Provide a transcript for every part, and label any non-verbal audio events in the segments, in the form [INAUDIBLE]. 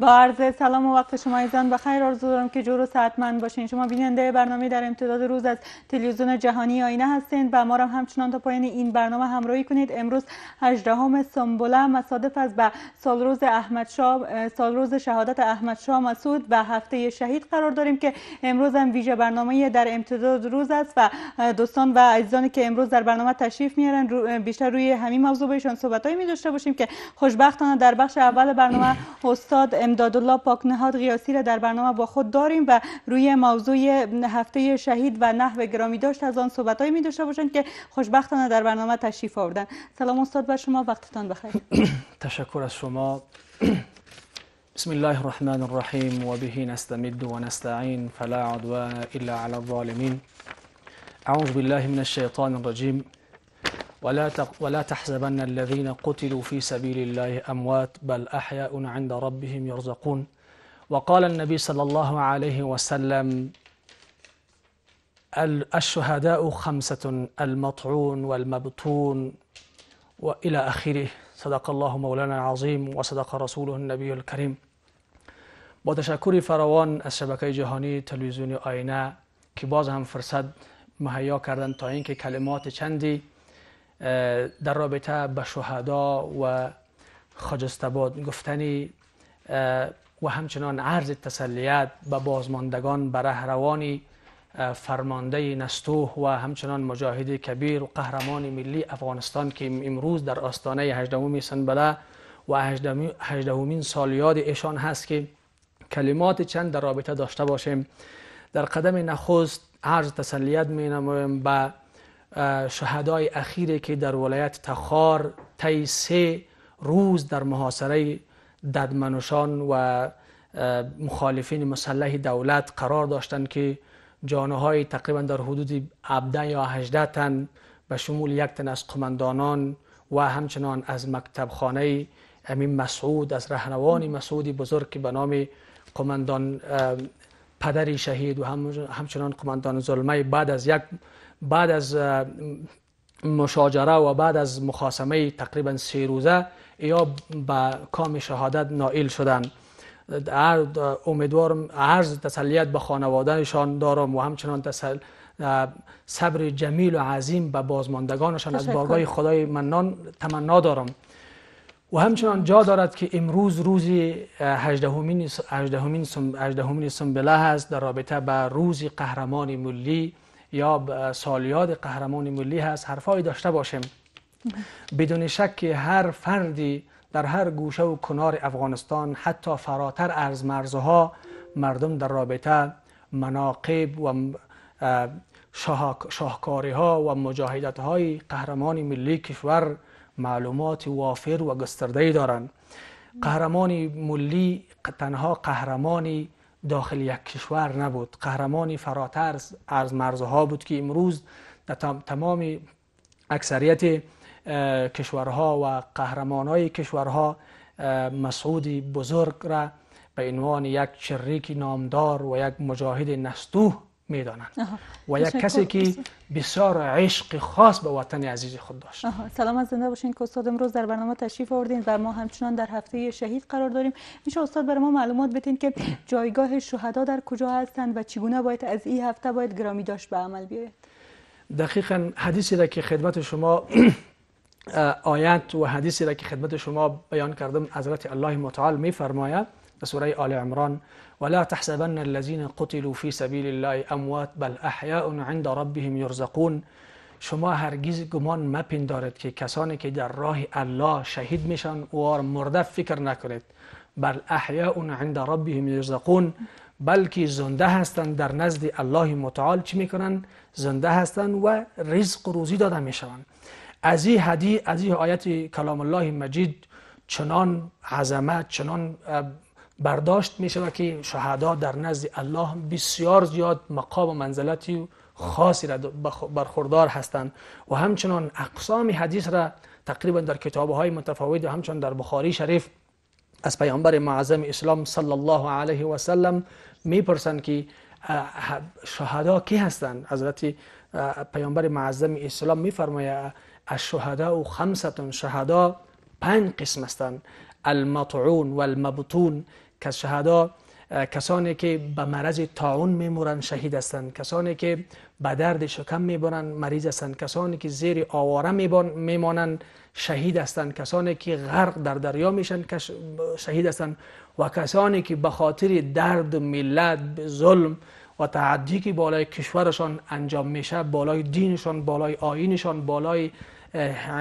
با عرض سلام و وقت شما ایزان بخیر آرزو دارم که جور و ساعتمند باشین شما بیننده برنامه در امتداد روز از تلویزیون جهانی آینه هستین و ما هم همچنان تا پایان این برنامه همراهی کنید امروز 18 هم سنبوله مصادف از به روز احمد سال روز شهادت احمد شا مسعود و هفته شهید قرار داریم که امروز هم ویژه برنامه در امتداد روز است و دوستان و عزیزانی که امروز در برنامه تشریف میارن بیشتر روی همین موضوع بهشون صحبت می داشته باشیم که خوشبختانه در بخش اول برنامه استاد الله پاکنهاد غیاسی را در برنامه با خود داریم و روی موضوع هفته شهید و نحو گرامی داشت از آن صحبت می داشته باشند که خوشبختانه در برنامه تشریف آوردن سلام استاد بر شما وقتتان بخیر [COUGHS] تشکر از شما [COUGHS] بسم الله الرحمن الرحیم و بهی نستمد نستعین فلا عدوان الا علی الظالمین اعوذ بالله من الشیطان الرجیم ولا ولا تحسبن الذين قتلوا في سبيل الله أموات بل أحياء عند ربهم يرزقون وقال النبي صلى الله عليه وسلم الشهداء خمسة المطعون والمبطون وإلى آخره صدق الله مولانا العظيم وصدق رسوله النبي الكريم با فروان الشبكه الجهانيه تلفزيون جهانی كي باز هم فرصت مهيا کردن تا اینکه کلمات چندی در رابطه به شهدا و خاجستباد گفتنی و همچنان عرض تسلیت به بازماندگان به رهروانی فرمانده نستوه و همچنان مجاهد کبیر و قهرمان ملی افغانستان که امروز در آستانه 18 سنبله و 18 سالیاد ایشان هست که کلمات چند در رابطه داشته باشیم در قدم نخست عرض تسلیت می نمویم به شهدای اخیری که در ولایت تخار طی سه روز در محاصره ددمنوشان و مخالفین مسلح دولت قرار داشتند که جانهای تقریبا در حدود 17 یا 18 تن به شمول یک تن از قماندانان و همچنان از مکتبخانه امین مسعود از رهنوان مسعود بزرگ که به نام قماندان پدری شهید و همچنان قماندان ظلمه بعد از یک بعد از مشاجره و بعد از مخاسمه تقریبا سه روزه یا به کام شهادت نائل شدن امیدوارم عرض تسلیت به خانوادهشان دارم و همچنان تسل صبر جمیل و عظیم به بازماندگانشان از بارگاه خدای منان تمنا دارم و همچنان جا دارد که امروز روز 18 همین سنبله هست در رابطه به روز قهرمان ملی یا سالیاد قهرمان ملی هست حرفایی داشته باشیم بدون شک هر فردی در هر گوشه و کنار افغانستان حتی فراتر از مرزها مردم در رابطه مناقب و شاهکاری ها و مجاهدت های قهرمان ملی کشور معلومات وافر و گسترده دارند قهرمان ملی تنها قهرمانی داخل یک کشور نبود قهرمانی فراتر از مرزها بود که امروز در تمام اکثریت کشورها و قهرمانای کشورها مسعود بزرگ را به عنوان یک چریک نامدار و یک مجاهد نستوه میدانند و یک کسی که بسیار عشق خاص به وطن عزیز خود داشت سلام از زنده باشین که استاد امروز در برنامه تشریف آوردین و ما همچنان در هفته شهید قرار داریم میشه استاد برای ما معلومات بتین که جایگاه شهدا در کجا هستند و چگونه باید از این هفته باید گرامی داشت به عمل بیاید دقیقا حدیثی را که خدمت شما [CLEARS THROAT] آیت و حدیثی را که خدمت شما بیان کردم حضرت الله متعال میفرماید در سوره آل عمران ولا تحسبن الذين قتلوا في سبيل الله اموات بل أحياء عند ربهم يرزقون شما هرگز گمان مپندارید که کسانی که در راه الله شهید میشن و مرده فکر نکنید بل احیاء عند ربهم یرزقون بلکه زنده هستند در نزد الله متعال چی میکنن زنده هستند و رزق روزی داده میشوند از این حدی از این آیت کلام الله مجید چنان عظمت چنان اه، برداشت می شود که شهدا در نزد الله بسیار زیاد مقام و منزلتی خاصی را برخوردار هستند و همچنان اقسام حدیث را تقریبا در کتاب های متفاوت و همچنان در بخاری شریف از پیامبر معظم اسلام صلی الله علیه و سلم میپرسند که شهدا کی هستند حضرت پیامبر معظم اسلام میفرماید از شهدا و شهدا پنج قسم هستند المطعون والمبطون که شهدا کسانی که به مرض تاون میمورند شهید هستند کسانی که به درد شکم میبرن مریض هستند کسانی که زیر آواره میمانند شهید هستند کسانی که غرق در دریا میشن شهید هستند و کسانی که به خاطر درد و ملت ظلم و تعدی که بالای کشورشان انجام میشه بالای دینشان بالای آینشان بالای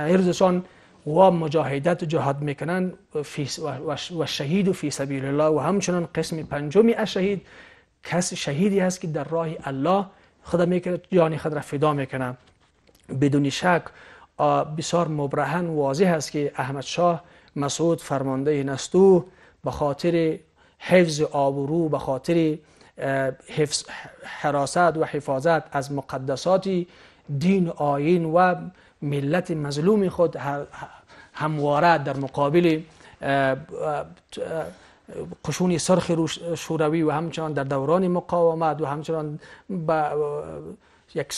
عرضشان و مجاهدت و جهاد میکنن و شهید و فی سبیل الله و همچنان قسم پنجمی از شهید کس شهیدی هست که در راه الله خدا میکنه جان خود را فدا میکنه بدون شک بسیار مبرهن واضح است که احمد شاه مسعود فرمانده نستو به خاطر حفظ آبرو به خاطر حفظ حراست و حفاظت از مقدسات دین آین و ملت مظلوم خود همواره در مقابل قشون سرخ شوروی و همچنان در دوران مقاومت و همچنان به یک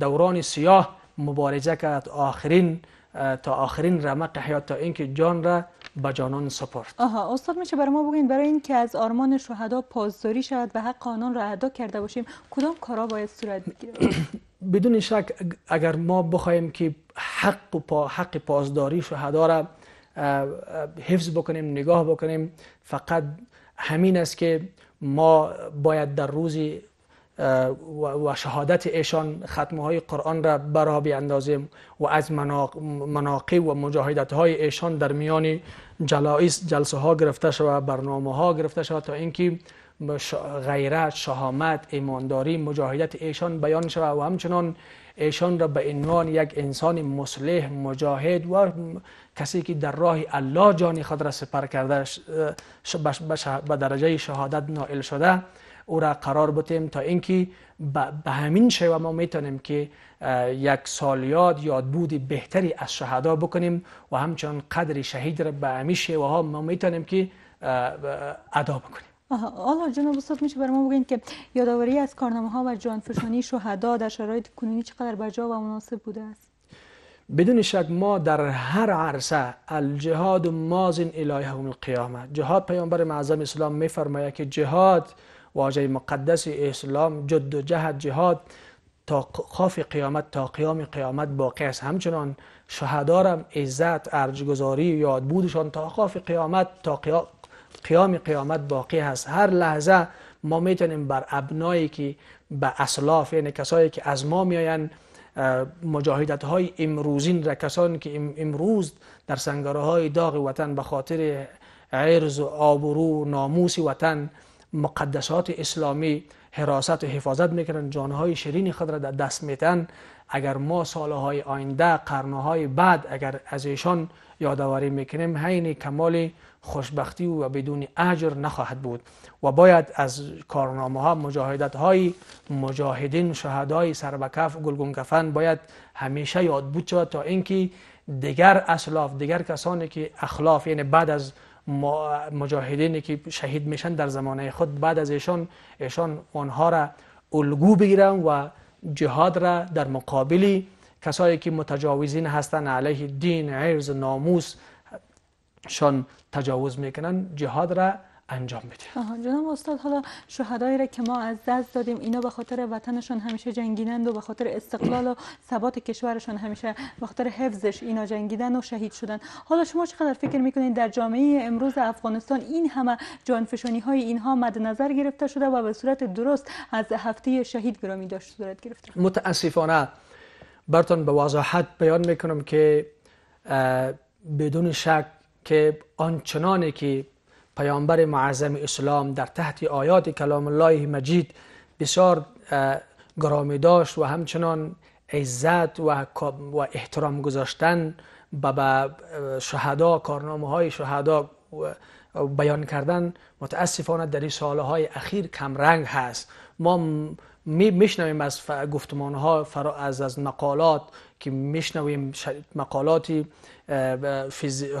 دوران سیاه مبارزه کرد آخرین تا آخرین رمق حیات تا اینکه جان را به جانان سپرد آها استاد میشه برای ما بگین برای اینکه از آرمان شهدا پاسداری شود و حق قانون را ادا کرده باشیم کدام کارا باید صورت بگیره [COUGHS] بدون شک اگر ما بخوایم که حق و پا حق پاسداری شهدا را حفظ بکنیم نگاه بکنیم فقط همین است که ما باید در روزی و شهادت ایشان ختمه های قرآن را برا بیاندازیم و از مناقب و مجاهدت های ایشان در میان جلائس جلسه ها گرفته و برنامه ها گرفته شد تا اینکه غیرت، شهامت، ایمانداری، مجاهدت ایشان بیان شود و همچنان ایشان را به عنوان یک انسان مسلح، مجاهد و کسی که در راه الله جان خود را سپر کرده به درجه شهادت نائل شده او را قرار بتیم تا اینکه به همین شیوه ما میتونیم که یک سالیاد بودی بهتری از شهدا بکنیم و همچنان قدر شهید را به همین شیوه ها ما میتونیم که ادا بکنیم آلا جناب استاد میشه برای ما بگین که یادآوری از کارنامه ها و جانفشانی شهدا در شرایط کنونی چقدر بجا و مناسب بوده است بدون شک ما در هر عرصه الجهاد مازن الهی هم القیامه جهاد پیامبر معظم اسلام میفرماید که جهاد واجه مقدس اسلام جد و جهد جهاد تا قاف قیامت تا قیام قیامت باقی است همچنان شهدارم عزت ارجگذاری یاد بودشان تا قاف قیامت تا قیام قیامت باقی است هر لحظه ما میتونیم بر ابنایی که به اسلاف یعنی کسایی که از ما میاین مجاهدت های امروزین را کسانی که امروز در سنگره های داغ وطن به خاطر عرض و آبرو ناموس وطن مقدسات اسلامی حراست و حفاظت میکنن جانهای شیرین خود را در دست میتن اگر ما سالهای آینده قرنهای بعد اگر از ایشان یادآوری میکنیم حین کمال خوشبختی و بدون اجر نخواهد بود و باید از کارنامه ها مجاهدت های مجاهدین شهدای سر و کف کفن باید همیشه یاد بود تا اینکه دیگر اسلاف دیگر کسانی که اخلاف یعنی بعد از مجاهدینی که شهید میشن در زمانه خود بعد از ایشان ایشان آنها را الگو بگیرن و جهاد را در مقابلی کسایی که متجاوزین هستن علیه دین عرض ناموس شان تجاوز میکنن جهاد را انجام بده جناب استاد حالا شهدایی را که ما از دست دادیم اینا به خاطر وطنشون همیشه جنگیدند و به خاطر استقلال و ثبات کشورشون همیشه به خاطر حفظش اینا جنگیدند و شهید شدند. حالا شما چقدر فکر میکنید در جامعه امروز افغانستان این همه جانفشانی های اینها مد نظر گرفته شده و به صورت درست از هفته شهید گرامی داشت صورت گرفته متاسفانه برتون به وضاحت بیان میکنم که بدون شک که آنچنانی که پیامبر معظم اسلام در تحت آیات کلام الله مجید بسیار گرامی داشت و همچنان عزت و احترام گذاشتن به شهدا کارنامه های شهدا بیان کردن متاسفانه در این سالهای اخیر کمرنگ هست ما میشنویم از گفتمان ها از از مقالات که میشنویم مقالاتی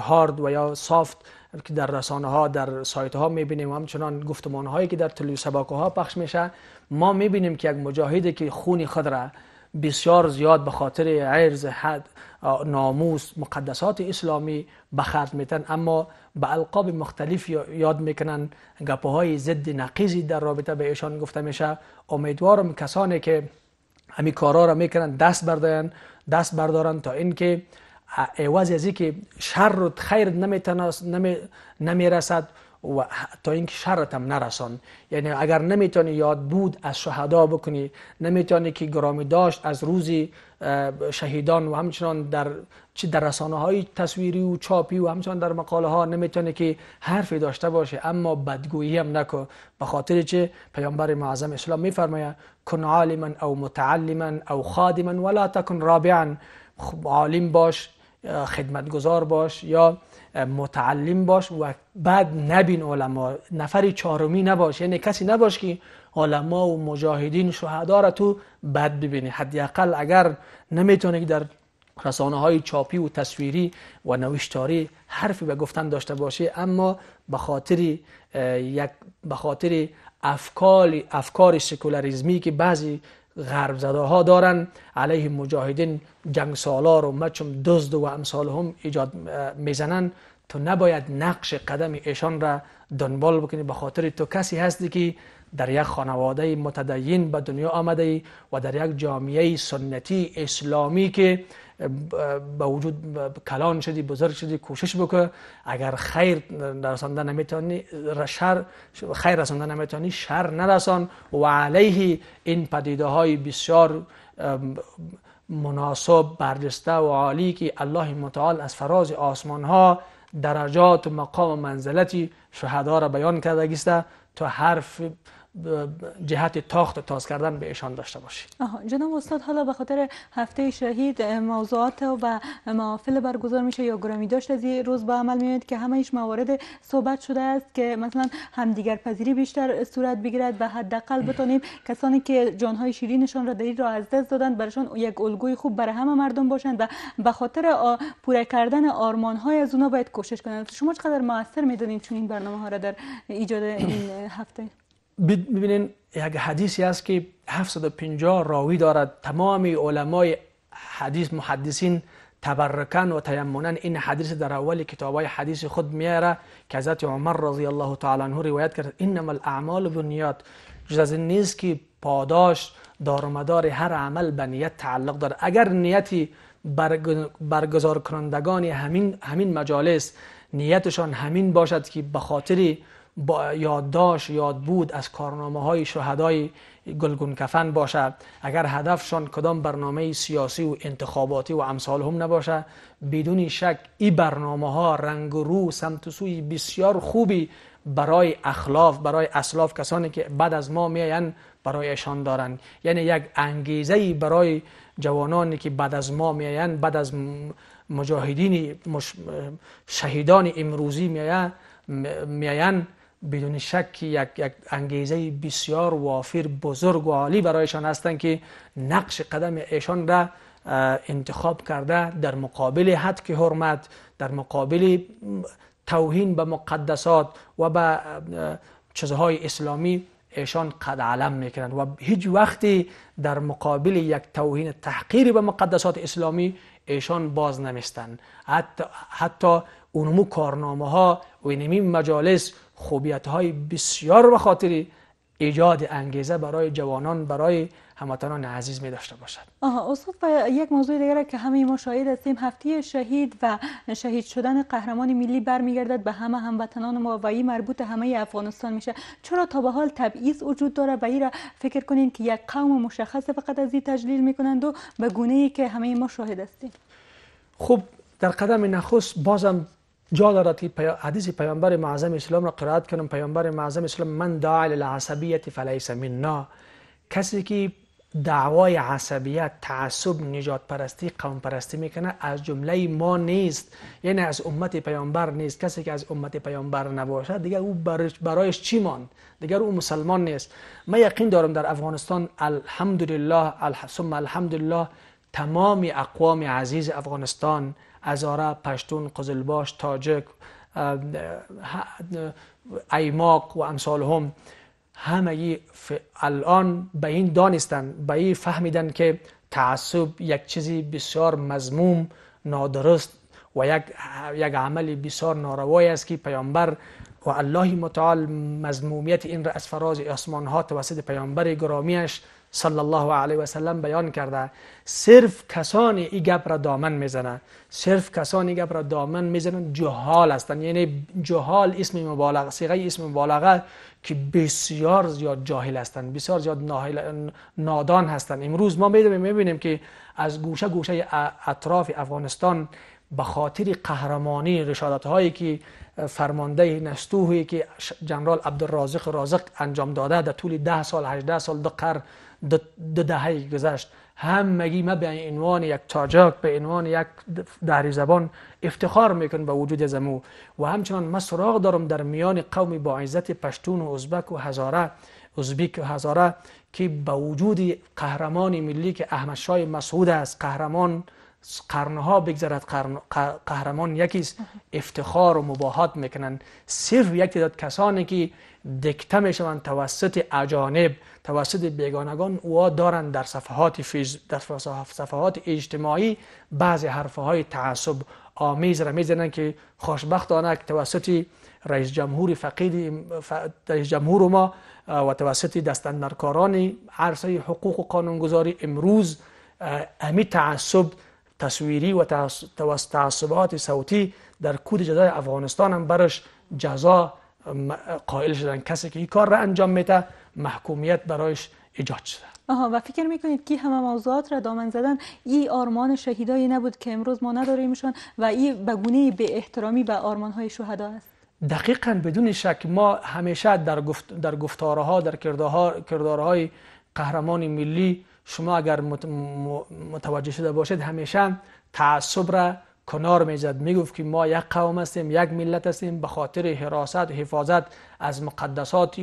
هارد و یا سافت که در رسانه ها در سایت ها می بینیم، میبینیم همچنان گفتمان هایی که در تلویزیون سباکه ها پخش میشه ما میبینیم که یک مجاهدی که خونی خود را بسیار زیاد به خاطر عرض حد ناموس مقدسات اسلامی به خرج میتن اما به القاب مختلف یاد میکنن گپه های ضد نقیزی در رابطه به ایشان گفته میشه امیدوارم کسانی که همین کارا را میکنن دست بردارن دست بردارن تا اینکه عوض از که شر و خیر نمیرسد و تا اینکه شرت هم نرسان یعنی اگر نمیتونی یاد بود از شهدا بکنی نمیتونی که گرامی داشت از روزی شهیدان و همچنان در در رسانه های تصویری و چاپی و همچنان در مقاله ها نمیتونه که حرفی داشته باشه اما بدگویی هم نکو به خاطر چه پیامبر معظم اسلام میفرماید کن عالما او متعلما او خادما ولا تکن رابعا خب، عالم باش خدمتگزار باش یا متعلم باش و بعد نبین علما نفری چهارمی نباش یعنی کسی نباش که علما و مجاهدین شهدا را تو بد ببینی حداقل اگر نمیتونی که در رسانه های چاپی و تصویری و نوشتاری حرفی به گفتن داشته باشه اما به خاطر یک به خاطر افکار افکار سکولاریزمی که بعضی غرب زده ها دارن علیه مجاهدین جنگ سالار و مچم دزد و امثال هم ایجاد میزنن تو نباید نقش قدم ایشان را دنبال بکنی به خاطر تو کسی هستی که در یک خانواده متدین به دنیا آمده و در یک جامعه سنتی اسلامی که به وجود کلان شدی بزرگ شدی کوشش بکن اگر خیر رسانده نمیتونی شر خیر رسانده نمیتونی شر نرسان و علیه این پدیده های بسیار مناسب برجسته و عالی که الله متعال از فراز آسمان ها درجات و مقام و منزلتی شهدا را بیان کرده گیسته تو حرف جهت تاخت و تاز کردن بهشان داشته باشید آها جناب استاد حالا به خاطر هفته شهید موضوعات و محافل برگزار میشه یا گرامی داشت از این روز به عمل میاد که همه ایش موارد صحبت شده است که مثلا همدیگر پذیری بیشتر صورت بگیرد و حداقل بتونیم کسانی که جانهای شیرینشان را دلیل را از دست دادن برایشان یک الگوی خوب برای همه مردم باشند و به خاطر پوره کردن آرمان های از اونا باید کوشش کنند شما چقدر موثر میدونید چون این برنامه ها را در ایجاد این هفته ببینین یک حدیثی است که 750 راوی دارد تمام علمای حدیث محدثین تبرکن و تیمونن این حدیث در اول کتاب های حدیث خود میاره که حضرت عمر رضی الله تعالی عنه روایت کرد انما الاعمال بالنیات جز از این نیست که پاداش دارمدار هر عمل به نیت تعلق دارد اگر نیتی برگزار کنندگان همین همین مجالس نیتشان همین باشد که به خاطری با یادداشت یاد بود از کارنامه های شهدای گلگون کفن باشد اگر هدفشان کدام برنامه سیاسی و انتخاباتی و امثال هم نباشد بدون شک این برنامه ها رنگ رو سمت سوی بسیار خوبی برای اخلاف برای اسلاف کسانی که بعد از ما میاین برایشان دارند یعنی یک انگیزه برای جوانانی که بعد از ما میاین بعد از مجاهدین شهیدان امروزی میاین بدون شک یک, یک انگیزه بسیار وافر بزرگ و عالی برایشان هستند که نقش قدم ایشان را انتخاب کرده در مقابل حد که حرمت در مقابل توهین به مقدسات و به چیزهای اسلامی ایشان قد علم میکنند و هیچ وقتی در مقابل یک توهین تحقیر به مقدسات اسلامی ایشان باز نمیستند حتی, حتی اونمو کارنامه ها و اینمی مجالس خوبیت های بسیار به خاطر ایجاد انگیزه برای جوانان برای هموطنان عزیز می داشته باشد آها استاد و یک موضوع دیگر که همه ما شاهد هستیم هفته شهید و شهید شدن قهرمان ملی برمیگردد به همه هموطنان ما و این مربوط همه افغانستان میشه چرا تا به حال تبعیض وجود داره و این را فکر کنین که یک قوم مشخص فقط از این تجلیل میکنند و به گونه ای که همه ما شاهد هستیم خب در قدم نخست بازم جا دارد که حدیث پیامبر معظم اسلام را قرائت کنم پیامبر معظم اسلام من داعی للعصبیت فلیس منا کسی که دعوای عصبیت تعصب نجات پرستی قوم پرستی میکنه از جمله ما نیست یعنی از امت پیامبر نیست کسی که از امت پیامبر نباشد دیگر او برایش چی ماند دیگر او مسلمان نیست من یقین دارم در افغانستان الحمدلله ثم الحمدلله تمام اقوام عزیز افغانستان ازاره پشتون قزلباش تاجک ایماق و امثال هم همه الان به این دانستن به این فهمیدن که تعصب یک چیزی بسیار مضموم نادرست و یک, یک عمل بسیار ناروای است که پیامبر و الله متعال مضمومیت این را از فراز آسمان ها توسط پیامبر گرامیش صلی الله علیه و سلم بیان کرده صرف کسانی این گپ را دامن میزنند صرف کسانی گپ را دامن میزنن جهال هستند یعنی جهال اسم مبالغه صیغه اسم مبالغه که بسیار زیاد جاهل هستند بسیار زیاد نادان هستن امروز ما میبینیم که از گوشه گوشه اطراف افغانستان به خاطر قهرمانی رشادت هایی که فرمانده نستوهی که جنرال عبدالرازق رازق انجام داده در طول ده سال 18 سال دو دو دهه گذشت همگی ما به عنوان یک تاجاک به عنوان یک دهری زبان افتخار میکن به وجود زمو و همچنان ما سراغ دارم در میان قوم با عزت پشتون و ازبک و هزاره ازبیک و هزاره که به وجود قهرمان ملی که احمد شای مسعود است قهرمان قرنها بگذرد قرن... قهرمان یکیست افتخار و مباهات میکنن صرف یک تعداد کسانی که دکته میشوند توسط اجانب توسط بیگانگان اوها دارند در صفحات فیز... در صفحات اجتماعی بعضی حرفه های تعصب آمیز را میزنن که خوشبختانه توسط رئیس جمهور فقید ف... رئیس جمهور ما و توسط دستندرکاران عرصه حقوق و قانونگذاری امروز امی تعصب تصویری و تعصبات صوتی در کود جزای افغانستان هم برش جزا قائل شدن کسی که این کار را انجام میده محکومیت برایش ایجاد شده آها و فکر میکنید که همه موضوعات را دامن زدن ای آرمان شهیدایی نبود که امروز ما نداریمشان و ای بگونه به احترامی به آرمان های شهدا است دقیقا بدون شک ما همیشه در, در گفتارها در کردارهای قهرمان ملی شما اگر متوجه شده باشید همیشه تعصب را کنار میزد میگفت که ما یک قوم هستیم یک ملت هستیم به خاطر حراست حفاظت از مقدسات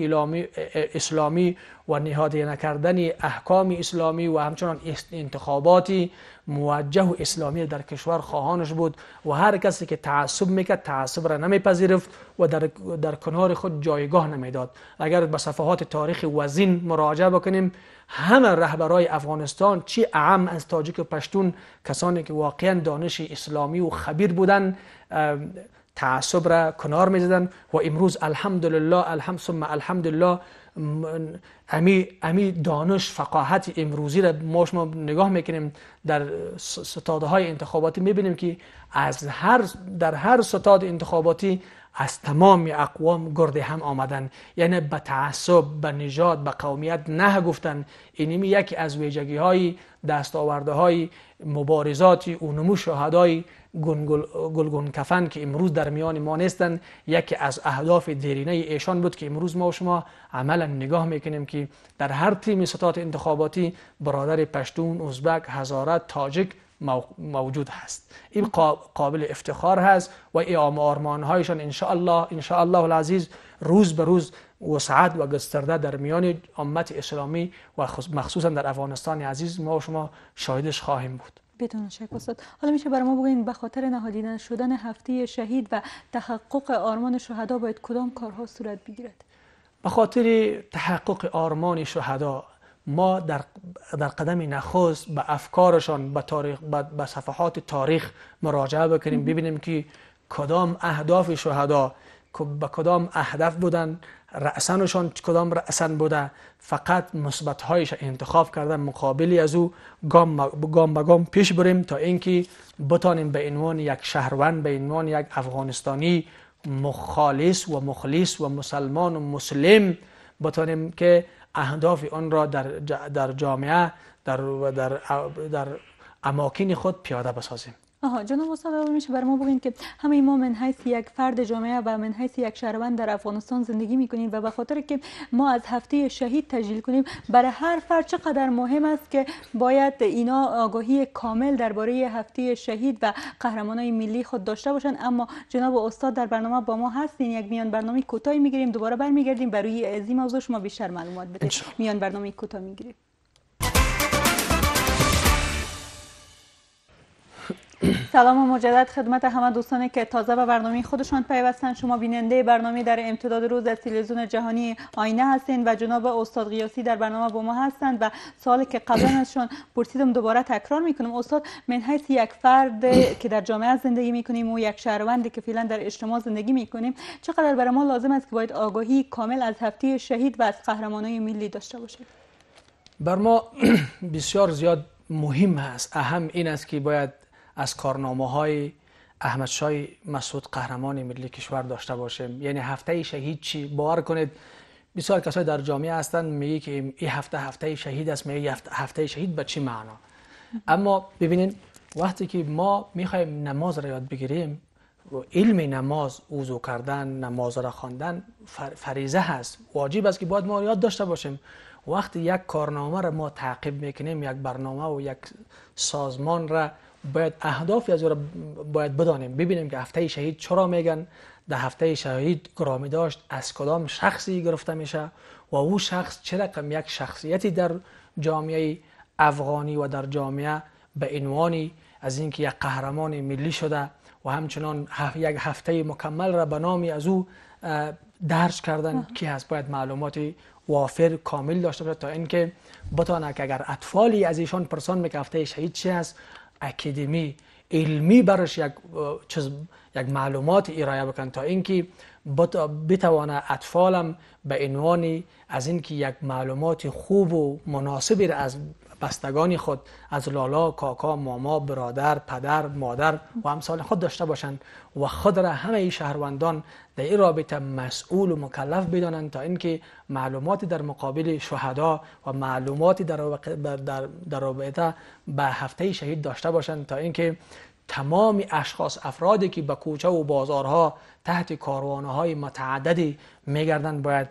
اسلامی و نهاده نکردن احکام اسلامی و همچنان انتخاباتی موجه و اسلامی در کشور خواهانش بود و هر کسی که تعصب میکرد تعصب را نمیپذیرفت و در, در کنار خود جایگاه نمیداد اگر به صفحات تاریخ وزین مراجعه بکنیم همه رهبرای افغانستان چی اعم از تاجیک و پشتون کسانی که واقعا دانش اسلامی و خبیر بودن تعصب را کنار می و امروز الحمدلله الحمد ثم الحمدلله امی, امی دانش فقاهت امروزی را ما شما نگاه میکنیم در ستادهای انتخاباتی میبینیم که از هر در هر ستاد انتخاباتی از تمام اقوام گرد هم آمدن یعنی به تعصب به نژاد به قومیت نه گفتن این یکی از ویژگی های دستاورده های مبارزات اونمو شهدای گلگون کفن که امروز در میان ما نیستن یکی از اهداف دیرینه ایشان بود که امروز ما و شما عملا نگاه میکنیم که در هر تیم ستات انتخاباتی برادر پشتون، ازبک، هزاره، تاجک موجود هست این قابل افتخار هست و این آرمان هایشان انشاءالله الله العزیز روز به روز وسعت و گسترده در میان امت اسلامی و مخصوصا در افغانستان عزیز ما و شما شاهدش خواهیم بود بدون شک استاد حالا میشه برای ما بگین به خاطر نهادیدن شدن هفته شهید و تحقق آرمان شهدا باید کدام کارها صورت بگیرد به خاطر تحقق آرمان شهدا ما در, در قدم نخست به افکارشان به, تاریخ، به صفحات تاریخ مراجعه بکنیم ببینیم که کدام اهداف شهدا به کدام اهداف بودن رأسنشان کدام رأسن بوده فقط مثبت انتخاب کردن مقابلی از او گام گام گام پیش بریم تا اینکه بتانیم به عنوان یک شهروند به عنوان یک افغانستانی مخالص و مخلص و مسلمان و مسلم بتانیم که اهداف آن را در, در جامعه در, در, در اماکن خود پیاده بسازیم آها جناب استاد میشه بر ما بگین که همه ما من حیث یک فرد جامعه و من حیث یک شهروند در افغانستان زندگی میکنیم و به خاطر که ما از هفته شهید تجلیل کنیم برای هر فرد چقدر مهم است که باید اینا آگاهی کامل درباره هفته شهید و قهرمانای ملی خود داشته باشن اما جناب استاد در برنامه با ما هستین یک میان برنامه کوتاهی میگیریم دوباره برمیگردیم برای از این موضوع شما بیشتر معلومات بده میان برنامه کوتاه میگیریم سلام و مجدد خدمت همه دوستانی که تازه به برنامه خودشان پیوستن شما بیننده برنامه در امتداد روز از تلویزیون جهانی آینه هستین و جناب استاد قیاسی در برنامه با ما هستند و سالی که قبلا ازشان پرسیدم دوباره تکرار میکنم استاد من حیث یک فرد که در جامعه زندگی میکنیم و یک شهروندی که فعلا در اجتماع زندگی میکنیم چقدر برای ما لازم است که باید آگاهی کامل از هفته شهید و از قهرمانان ملی داشته باشیم بر ما [CLEARS THROAT] بسیار زیاد مهم هست اهم این است که باید از کارنامه های احمد شای مسعود قهرمان ملی کشور داشته باشیم یعنی هفته شهید چی باور کنید بسیار کسای در جامعه هستن میگه که این هفته هفته شهید است میگه هفته شهید به چی معنا اما ببینید وقتی که ما میخوایم نماز را یاد بگیریم و علم نماز اوزو کردن نماز را خواندن فریزه هست واجب است که باید ما یاد داشته باشیم وقتی یک کارنامه را ما تعقیب میکنیم یک برنامه و یک سازمان را باید اهدافی از او را باید بدانیم ببینیم که هفته شهید چرا میگن در هفته شهید گرامی داشت از کدام شخصی گرفته میشه و او شخص چه رقم یک شخصیتی در جامعه افغانی و در جامعه به عنوانی از اینکه یک قهرمان ملی شده و همچنان یک هفته مکمل را به نامی از او درج کردن که هست باید معلومات وافر کامل داشته باشد تا اینکه بتانه که اگر اطفالی از ایشان پرسان میکفته شهید چی هست اکادمی علمی براش یک چیز یک معلومات ارائه بکن تا اینکه بتوانه اطفالم به عنوانی از اینکه یک معلومات خوب و مناسبی را از بستگانی خود از لالا، کاکا، ماما، برادر، پدر، مادر و امثال خود داشته باشند و خود را همه شهروندان در این رابطه مسئول و مکلف بدانند تا اینکه معلوماتی در مقابل شهدا و معلوماتی در رابطه به هفته شهید داشته باشند تا اینکه تمام اشخاص افرادی که به کوچه و بازارها تحت کاروانهای متعددی میگردند باید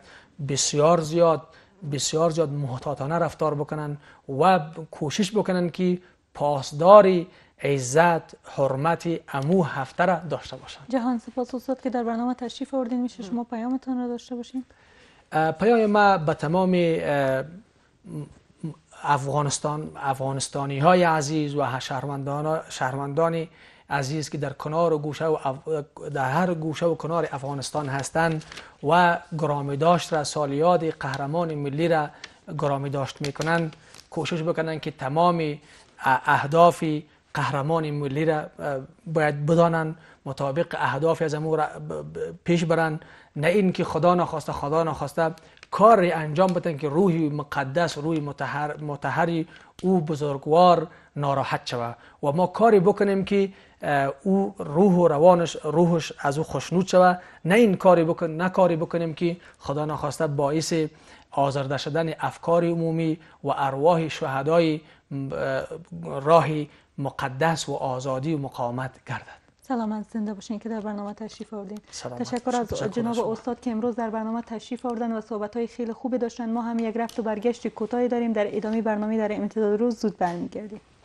بسیار زیاد بسیار زیاد محتاطانه رفتار بکنن و کوشش بکنن که پاسداری عزت حرمت امو هفته را داشته باشند جهان سپاس استاد که در برنامه تشریف آوردین میشه شما پیامتان را داشته باشین پیام ما به تمام افغانستان افغانستانی های عزیز و شهروندان شهروندانی عزیز که در کنار و گوشه و در هر گوشه و کنار افغانستان هستند و گرامی داشت را سالیاد قهرمان ملی را گرامی داشت میکنند کوشش بکنند که تمام اهداف قهرمان ملی را باید بدانند مطابق اهداف از امور پیش برند نه اینکه خدا نخواسته خدا نخواسته کاری انجام بدن که روحی مقدس روح متحر, متحری او بزرگوار ناراحت شود و ما کاری بکنیم که او روح و روانش روحش از او خوشنود شود نه این کاری بکن نه کاری بکنیم که خدا نخواسته باعث آزرده شدن افکار عمومی و ارواح شهدای راهی مقدس و آزادی و مقاومت گردد سلامت زنده باشین که در برنامه تشریف آوردین تشکر از جناب استاد که امروز در برنامه تشریف آوردن و صحبت های خیلی خوبی داشتن ما هم یک رفت و برگشت کوتاهی داریم در ادامه برنامه در امتداد روز زود برمیگردیم